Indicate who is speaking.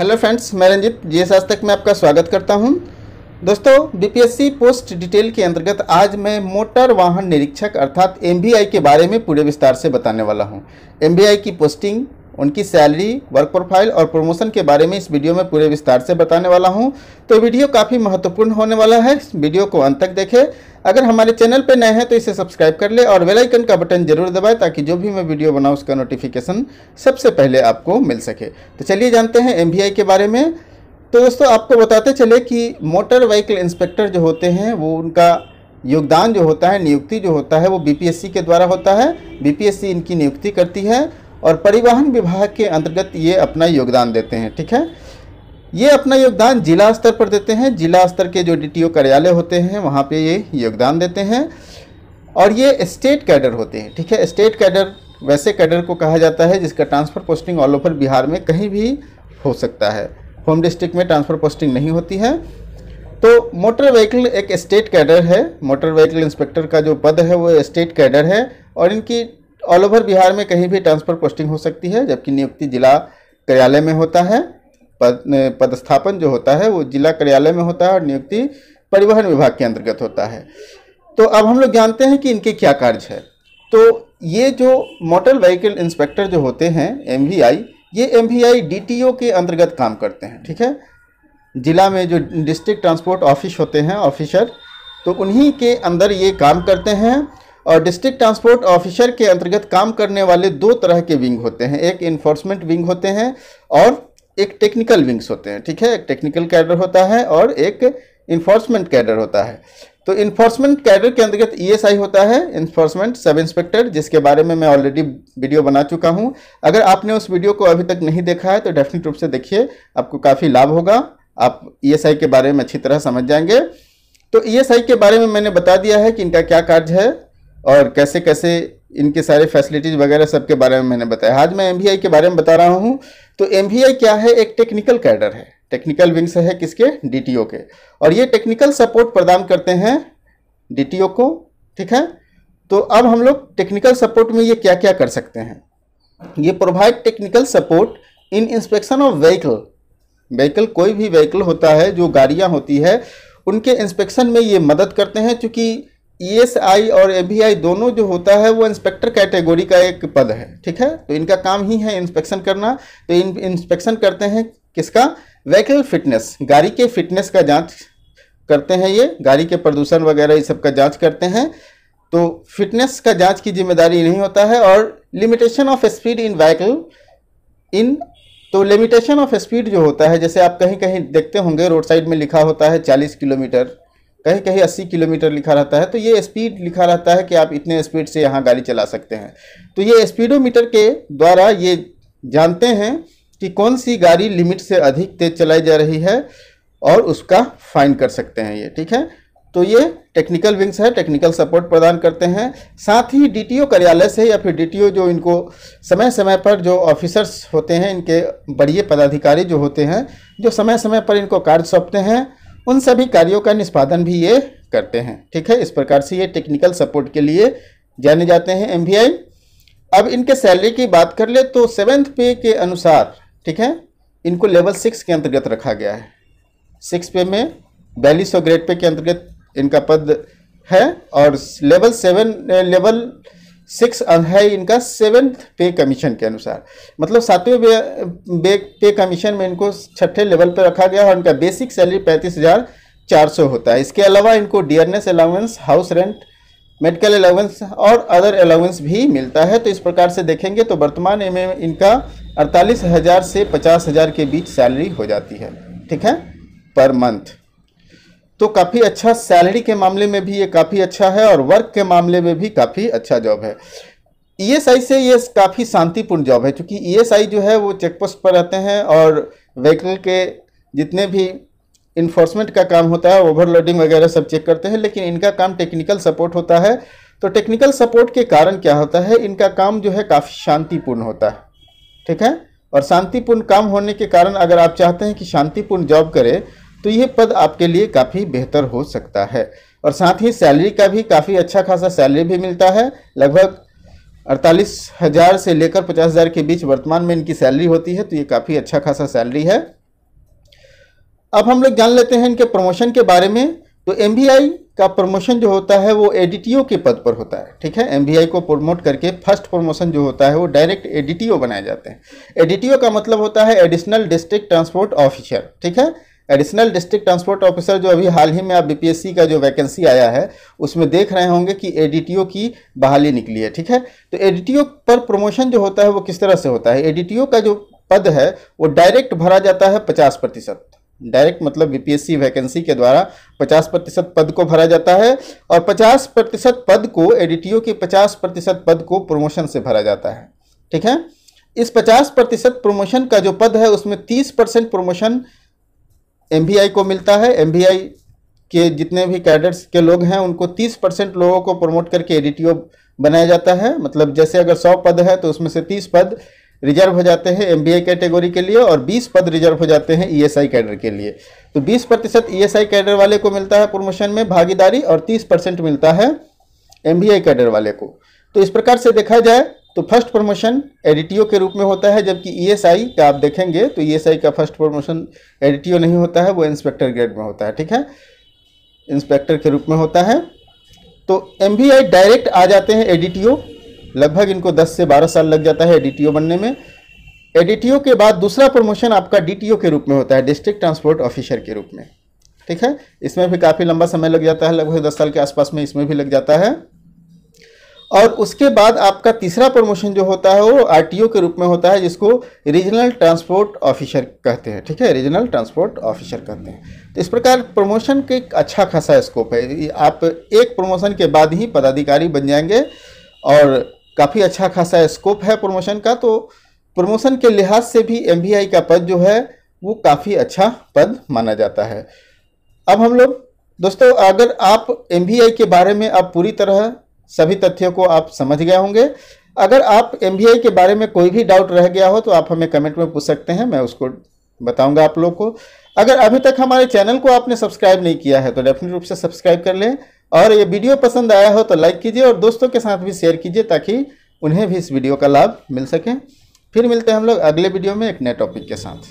Speaker 1: hello friends मैं Ranjit G S आज तक मैं आपका स्वागत करता हूं दोस्तों बीपीएससी पोस्ट डिटेल के अंतर्गत आज मैं मोटर वाहन निरीक्षक अर्थात एमबीआई के बारे में पूरे विस्तार से बताने वाला हूं एमबीआई की पोस्टिंग उनकी सैलरी वर्क प्रोफाइल और प्रमोशन के बारे में इस वीडियो में पूरे विस्तार से बताने वाला हूं तो वीडियो काफ़ी महत्वपूर्ण होने वाला है वीडियो को अंत तक देखें अगर हमारे चैनल पर नए हैं तो इसे सब्सक्राइब कर ले और वेलाइकन का बटन जरूर दबाए ताकि जो भी मैं वीडियो बनाऊँ उसका नोटिफिकेशन सबसे पहले आपको मिल सके तो चलिए जानते हैं एम के बारे में तो दोस्तों आपको बताते चले कि मोटर व्हीकल इंस्पेक्टर जो होते हैं वो उनका योगदान जो होता है नियुक्ति जो होता है वो बीपीएससी के द्वारा होता है बीपीएससी इनकी नियुक्ति करती है और परिवहन विभाग के अंतर्गत ये अपना योगदान देते हैं ठीक है ये अपना योगदान जिला स्तर पर देते हैं जिला स्तर के जो डी कार्यालय होते हैं वहाँ पर ये योगदान देते हैं और ये स्टेट कैडर होते हैं ठीक है स्टेट कैडर वैसे कैडर को कहा जाता है जिसका transfer posting all over Bihar में कहीं भी हो सकता है होम डिस्ट्रिक्ट में ट्रांसफ़र पोस्टिंग नहीं होती है तो मोटर व्हीकल एक स्टेट कैडर है मोटर व्हीकल इंस्पेक्टर का जो पद है वो स्टेट कैडर है और इनकी ऑल ओवर बिहार में कहीं भी ट्रांसफर पोस्टिंग हो सकती है जबकि नियुक्ति जिला कार्यालय में होता है पद पदस्थापन जो होता है वो जिला कार्यालय में होता है और नियुक्ति परिवहन विभाग के अंतर्गत होता है तो अब हम लोग जानते हैं कि इनके क्या कार्य है तो ये जो मोटर व्हीकल इंस्पेक्टर जो होते हैं एम ये एम वी के अंतर्गत काम करते हैं ठीक है जिला में जो डिस्ट्रिक्ट ट्रांसपोर्ट ऑफिस होते हैं ऑफिसर तो उन्हीं के अंदर ये काम करते हैं और डिस्ट्रिक्ट ट्रांसपोर्ट ऑफिसर के अंतर्गत काम करने वाले दो तरह के विंग होते हैं एक इन्फोर्समेंट विंग होते हैं और एक टेक्निकल विंग्स होते हैं ठीक है एक टेक्निकल कैडर होता है और एक इन्फोर्समेंट कैडर होता है तो इन्फोर्समेंट कैडर के अंतर्गत ईएसआई e होता है इन्फोर्समेंट सब इंस्पेक्टर जिसके बारे में मैं ऑलरेडी वीडियो बना चुका हूँ अगर आपने उस वीडियो को अभी तक नहीं देखा है तो डेफिनेट रूप से देखिए आपको काफ़ी लाभ होगा आप ई e के बारे में अच्छी तरह समझ जाएंगे तो ई e के बारे में मैंने बता दिया है कि इनका क्या कार्य है और कैसे कैसे इनके सारे फैसिलिटीज़ वगैरह सबके बारे में मैंने बताया आज मैं एम के बारे में बता रहा हूँ तो एम क्या है एक टेक्निकल कैडर है टेक्निकल विंग्स है किसके डी के और ये टेक्निकल सपोर्ट प्रदान करते हैं डी को ठीक है तो अब हम लोग टेक्निकल सपोर्ट में ये क्या क्या कर सकते हैं ये provide technical support in inspection of vehicle vehicle कोई भी व्हीकल होता है जो गाड़ियाँ होती है उनके इंस्पेक्शन में ये मदद करते हैं क्योंकि ई e और ए दोनों जो होता है वो इंस्पेक्टर कैटेगोरी का एक पद है ठीक है तो इनका काम ही है इंस्पेक्शन करना तो इन इंस्पेक्शन करते हैं किसका व्हीकल फिटनेस गाड़ी के फिटनेस का जांच करते हैं ये गाड़ी के प्रदूषण वगैरह ये सब का जांच करते हैं तो फिटनेस का जांच की जिम्मेदारी नहीं होता है और limitation of speed in vehicle in तो लिमिटेशन ऑफ स्पीड जो होता है जैसे आप कहीं कहीं देखते होंगे रोड साइड में लिखा होता है 40 किलोमीटर कहीं कहीं 80 किलोमीटर लिखा रहता है तो ये स्पीड लिखा रहता है कि आप इतने स्पीड से यहाँ गाड़ी चला सकते हैं तो ये स्पीडोमीटर के द्वारा ये जानते हैं कि कौन सी गाड़ी लिमिट से अधिक तेज चलाई जा रही है और उसका फाइन कर सकते हैं ये ठीक है तो ये टेक्निकल विंग्स है टेक्निकल सपोर्ट प्रदान करते हैं साथ ही डीटीओ कार्यालय से या फिर डीटीओ जो इनको समय समय पर जो ऑफिसर्स होते हैं इनके बड़े पदाधिकारी जो होते हैं जो समय समय पर इनको कार्य सौंपते हैं उन सभी कार्यों का निष्पादन भी ये करते हैं ठीक है इस प्रकार से ये टेक्निकल सपोर्ट के लिए जाने जाते हैं एम अब इनके सैलरी की बात कर ले तो सेवेंथ पे के अनुसार ठीक है इनको लेवल सिक्स के अंतर्गत रखा गया है सिक्स पे में बयालीस सौ ग्रेड पे के अंतर्गत इनका पद है और लेवल सेवन लेवल सिक्स है इनका सेवेंथ पे कमीशन के अनुसार मतलब सातवें पे कमीशन में इनको छठे लेवल पर रखा गया और इनका बेसिक सैलरी पैंतीस हज़ार चार सौ होता है इसके अलावा इनको dearness allowance house rent medical allowance और अदर अलाउंस भी मिलता है तो इस प्रकार से देखेंगे तो वर्तमान में इनका अड़तालीस हज़ार से पचास हज़ार के बीच सैलरी हो जाती है ठीक है पर मंथ तो काफ़ी अच्छा सैलरी के मामले में भी ये काफ़ी अच्छा है और वर्क के मामले में भी काफ़ी अच्छा जॉब है ई e से ये काफ़ी शांतिपूर्ण जॉब है क्योंकि ई e जो है वो चेकपोस्ट पर रहते हैं और व्हीकल के जितने भी इन्फोर्समेंट का काम होता है ओवरलोडिंग वगैरह सब चेक करते हैं लेकिन इनका काम टेक्निकल सपोर्ट होता है तो टेक्निकल सपोर्ट के कारण क्या होता है इनका काम जो है काफ़ी शांतिपूर्ण होता है ठीक है और शांतिपूर्ण काम होने के कारण अगर आप चाहते हैं कि शांतिपूर्ण जॉब करें तो ये पद आपके लिए काफ़ी बेहतर हो सकता है और साथ ही सैलरी का भी काफ़ी अच्छा खासा सैलरी भी मिलता है लगभग अड़तालीस हज़ार से लेकर पचास हज़ार के बीच वर्तमान में इनकी सैलरी होती है तो ये काफ़ी अच्छा खासा सैलरी है अब हम लोग जान लेते हैं इनके प्रमोशन के बारे में तो एम का प्रमोशन जो होता है वो ए के पद पर होता है ठीक है एम को प्रमोट करके फर्स्ट प्रमोशन जो होता है वो डायरेक्ट ए बनाए जाते हैं ए का मतलब होता है एडिशनल डिस्ट्रिक्ट ट्रांसपोर्ट ऑफिसर ठीक है एडिशनल डिस्ट्रिक्ट ट्रांसपोर्ट ऑफिसर जो अभी हाल ही में आप बीपीएससी का जो वैकेंसी आया है उसमें देख रहे होंगे कि एडीटीओ की बहाली निकली है ठीक है तो एडीटीओ पर प्रमोशन जो होता है वो किस तरह से होता है एडीटीओ का जो पद है वो डायरेक्ट भरा जाता है पचास प्रतिशत डायरेक्ट मतलब बीपीएससी वैकेंसी के द्वारा 50 प्रतिशत पद को भरा जाता है और 50 प्रतिशत पद को एडीटीओ के 50 प्रतिशत पद को प्रमोशन से भरा जाता है ठीक है इस 50 प्रतिशत प्रमोशन का जो पद है उसमें 30 परसेंट प्रमोशन एम को मिलता है एम के जितने भी कैडर्स के लोग हैं उनको 30 परसेंट लोगों को प्रमोट करके एडीटीओ बनाया जाता है मतलब जैसे अगर 100 पद है तो उसमें से 30 पद रिजर्व हो जाते हैं एम कैटेगरी के लिए और 20 पद रिजर्व हो जाते हैं ईएसआई e कैडर के लिए तो 20 प्रतिशत ई e कैडर वाले को मिलता है प्रमोशन में भागीदारी और तीस परसेंट मिलता है एम कैडर वाले को तो इस प्रकार से देखा जाए तो फर्स्ट प्रमोशन एडिटीओ के रूप में होता है जबकि ईएसआई e का आप देखेंगे तो ईएसआई e का फर्स्ट प्रमोशन एडिटीओ नहीं होता है वो इंस्पेक्टर ग्रेड में होता है ठीक है इंस्पेक्टर के रूप में होता है तो एम डायरेक्ट आ जाते हैं एडीटीओ लगभग इनको 10 से 12 साल लग जाता है एडीटीओ बनने में एडिटीओ के बाद दूसरा प्रमोशन आपका डी के रूप में होता है डिस्ट्रिक्ट ट्रांसपोर्ट ऑफिसर के रूप में ठीक है इसमें भी काफ़ी लंबा समय लग जाता है लगभग दस साल के आसपास में इसमें भी लग जाता है और उसके बाद आपका तीसरा प्रमोशन जो होता है वो आर के रूप में होता है जिसको रीजनल ट्रांसपोर्ट ऑफिसर कहते हैं ठीक है रीजनल ट्रांसपोर्ट ऑफिसर कहते हैं तो इस प्रकार प्रमोशन के अच्छा खासा स्कोप है आप एक प्रमोशन के बाद ही पदाधिकारी बन जाएंगे और काफ़ी अच्छा खासा स्कोप है प्रमोशन का तो प्रमोशन के लिहाज से भी एम का पद जो है वो काफ़ी अच्छा पद माना जाता है अब हम लोग दोस्तों अगर आप एम के बारे में आप पूरी तरह सभी तथ्यों को आप समझ गए होंगे अगर आप एम के बारे में कोई भी डाउट रह गया हो तो आप हमें कमेंट में पूछ सकते हैं मैं उसको बताऊंगा आप लोग को अगर अभी तक हमारे चैनल को आपने सब्सक्राइब नहीं किया है तो डेफिनेट रूप से सब्सक्राइब कर लें और ये वीडियो पसंद आया हो तो लाइक कीजिए और दोस्तों के साथ भी शेयर कीजिए ताकि उन्हें भी इस वीडियो का लाभ मिल सके फिर मिलते हैं हम लोग अगले वीडियो में एक नए टॉपिक के साथ